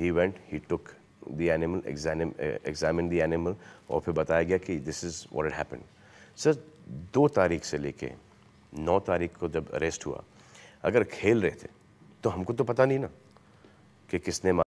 he went he took the animal examine the animal और फिर बताया गया कि this is what it happen sir दो तारीख से लेके नौ तारीख को जब अरेस्ट हुआ अगर खेल रहे थे तो हमको तो पता नहीं ना कि किसने